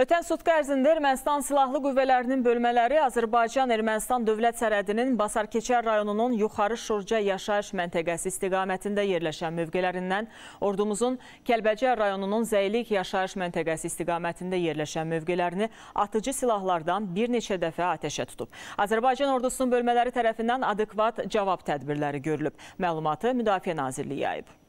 Ötən sutqa ərzində Ermənistan Silahlı Qüvvələrinin bölmələri Azərbaycan-Ermənistan dövlət sərədinin Basarkeçər rayonunun Yuxarı Şurca yaşayış məntəqəsi istiqamətində yerləşən mövqələrindən ordumuzun Kəlbəcər rayonunun Zəylik yaşayış məntəqəsi istiqamətində yerləşən mövqələrini atıcı silahlardan bir neçə dəfə atəşə tutub. Azərbaycan ordusunun bölmələri tərəfindən adekvat cavab tədbirləri görülüb. Məlumatı Müdafiə Nazirliyi yayıb.